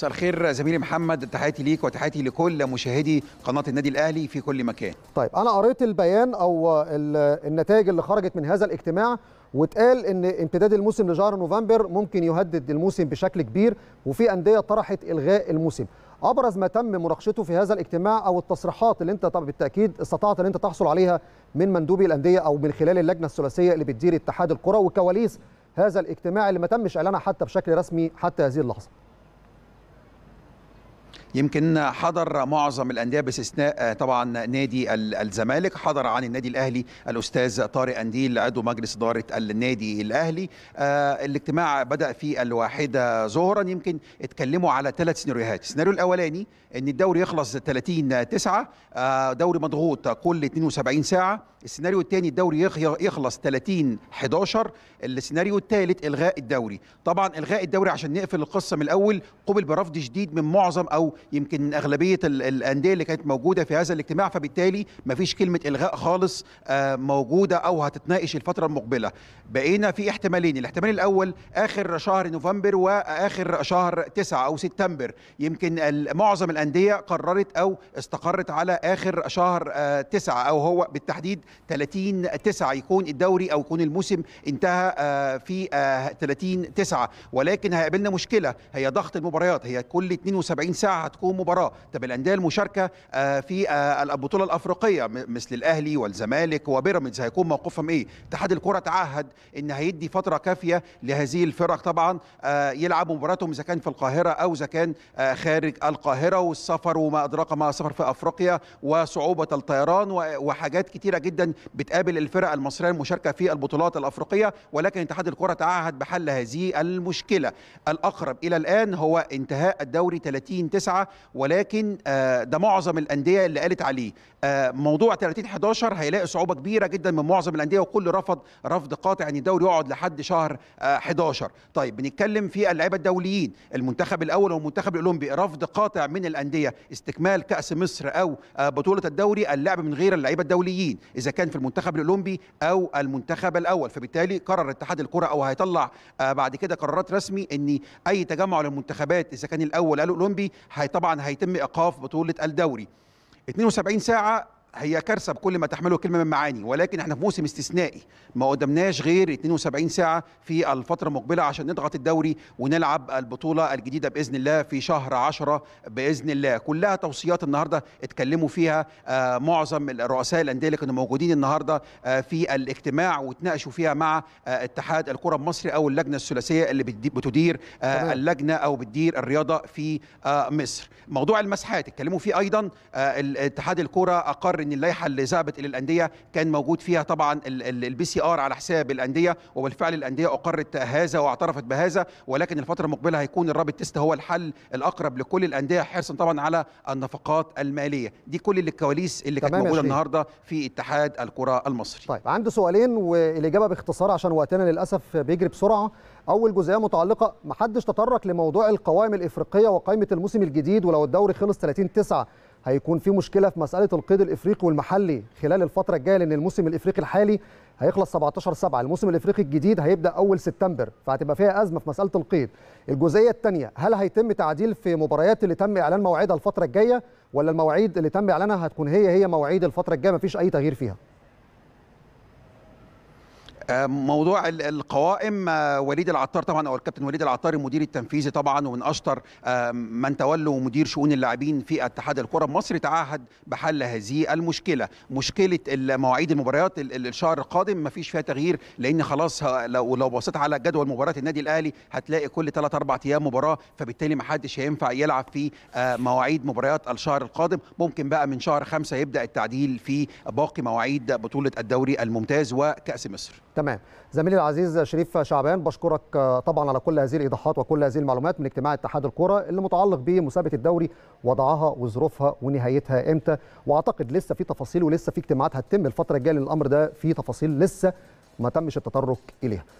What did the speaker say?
مساء الخير زميلي محمد تحياتي ليك وتحياتي لكل مشاهدي قناه النادي الاهلي في كل مكان. طيب انا قريت البيان او النتائج اللي خرجت من هذا الاجتماع واتقال ان امتداد الموسم لشهر نوفمبر ممكن يهدد الموسم بشكل كبير وفي انديه طرحت الغاء الموسم. ابرز ما تم مناقشته في هذا الاجتماع او التصريحات اللي انت طب بالتاكيد استطعت ان انت تحصل عليها من مندوبي الانديه او من خلال اللجنه الثلاثيه اللي بتدير اتحاد الكره وكواليس هذا الاجتماع اللي ما تمش اعلانها حتى بشكل رسمي حتى هذه اللحظه. يمكن حضر معظم الانديه باستثناء آه، طبعا نادي الزمالك حضر عن النادي الاهلي الاستاذ طارق انديل عضو مجلس اداره النادي الاهلي آه، الاجتماع بدا في الواحده ظهرا يمكن اتكلموا على ثلاث سيناريوهات السيناريو الاولاني ان الدوري يخلص 30 9 آه، دوري مضغوط كل 72 ساعه السيناريو الثاني الدوري يخلص 30 11 السيناريو الثالث الغاء الدوري طبعا الغاء الدوري عشان نقفل القصه من الاول قبل برفض شديد من معظم او او يمكن من اغلبيه الانديه اللي كانت موجوده في هذا الاجتماع فبالتالي ما فيش كلمه الغاء خالص آه، موجوده او هتتناقش الفتره المقبله بقينا في احتمالين الاحتمال الاول اخر شهر نوفمبر واخر شهر 9 او سبتمبر يمكن معظم الانديه قررت او استقرت على اخر شهر 9 آه، او هو بالتحديد 30 9 يكون الدوري او يكون الموسم انتهى آه، في 30 9 ولكن هيقابلنا مشكله هي ضغط المباريات هي كل 72 ساعه الساعه هتكون مباراه طب الانديه المشاركه آه، في آه، البطوله الافريقيه مثل الاهلي والزمالك وبيراميدز هيكون موقفهم ايه اتحاد الكره تعهد ان هيدي فتره كافيه لهذه الفرق طبعا آه، يلعبوا مباراتهم اذا كان في القاهره او اذا كان خارج القاهره والسفر وما ادراك ما السفر في افريقيا وصعوبه الطيران وحاجات كتيره جدا بتقابل الفرق المصريه المشاركه في البطولات الافريقيه ولكن اتحاد الكره تعهد بحل هذه المشكله الاقرب الى الان هو انتهاء الدوري 30 9 تسعة ولكن آه، ده معظم الأندية اللي قالت عليه آه، موضوع 30 11 هيلاقي صعوبة كبيرة جدا من معظم الأندية وكل رفض رفض قاطع أن الدوري يقعد لحد شهر 11 آه، طيب بنتكلم في اللعيبة الدوليين المنتخب الأول والمنتخب الأولمبي رفض قاطع من الأندية استكمال كأس مصر أو بطولة الدوري اللعب من غير اللعيبة الدوليين إذا كان في المنتخب الأولمبي أو المنتخب الأول فبالتالي قرر اتحاد الكرة أو هيطلع بعد كده قرارات رسمي أن أي تجمع للمنتخبات إذا كان الأول أو الأولمبي طبعا هيتم ايقاف بطوله الدوري 72 ساعه هي كارثه بكل ما تحمله كلمه من معاني ولكن احنا في موسم استثنائي ما قدمناش غير 72 ساعه في الفتره المقبله عشان نضغط الدوري ونلعب البطوله الجديده باذن الله في شهر 10 باذن الله كلها توصيات النهارده اتكلموا فيها آه، معظم الرؤساء الانديه اللي كانوا موجودين النهارده آه، في الاجتماع وتناقشوا فيها مع آه، اتحاد الكره المصري او اللجنه الثلاثيه اللي بتدير اللجنه او بتدير الرياضه في مصر موضوع المساحات اتكلموا فيه ايضا اتحاد الكره اقر الامر ان اللائحه اللي ذهبت الى الانديه كان موجود فيها طبعا البي سي ار على حساب الانديه وبالفعل الانديه اقرت هذا واعترفت بهذا ولكن الفتره المقبله هيكون الرابط تيست هو الحل الاقرب لكل الانديه حرصا طبعا على النفقات الماليه دي كل الكواليس اللي كانت موجوده النهارده في اتحاد الكره المصري طيب عندي سؤالين والاجابه باختصار عشان وقتنا للاسف بيجري بسرعه اول جزئيه متعلقه محدش تطرق لموضوع القوائم الافريقيه وقائمه الموسم الجديد ولو الدوري خلص 30 9 هيكون في مشكله في مساله القيد الافريقي والمحلي خلال الفتره الجايه لان الموسم الافريقي الحالي هيخلص 17 7 الموسم الافريقي الجديد هيبدا اول سبتمبر فهتبقى فيها ازمه في مساله القيد الجزئيه الثانيه هل هيتم تعديل في مباريات اللي تم اعلان موعدها الفتره الجايه ولا المواعيد اللي تم اعلانها هتكون هي هي مواعيد الفتره الجايه مفيش اي تغيير فيها موضوع القوائم آه، وليد العطار طبعا او الكابتن وليد العطار المدير التنفيذي طبعا ومن اشطر آه، من تولوا مدير شؤون اللاعبين في اتحاد الكره المصري تعهد بحل هذه المشكله مشكله مواعيد المباريات الشهر القادم ما فيش فيها تغيير لان خلاص لو لو بصيت على جدول مباريات النادي الاهلي هتلاقي كل 3 4 ايام مباراه فبالتالي ما حدش هينفع يلعب في آه، مواعيد مباريات الشهر القادم ممكن بقى من شهر خمسة يبدا التعديل في باقي مواعيد بطوله الدوري الممتاز وكاس مصر تمام زميلي العزيز شريف شعبان بشكرك آه، طبعا على كل هذه الايضاحات وكل هذه المعلومات من اجتماع اتحاد الكره اللي متعلق بمسابقه الدوري وضعها وظروفها ونهايتها امتى واعتقد لسه في تفاصيل ولسه في اجتماعات هتتم الفتره الجايه للامر ده في تفاصيل لسه ما تمش التطرق اليها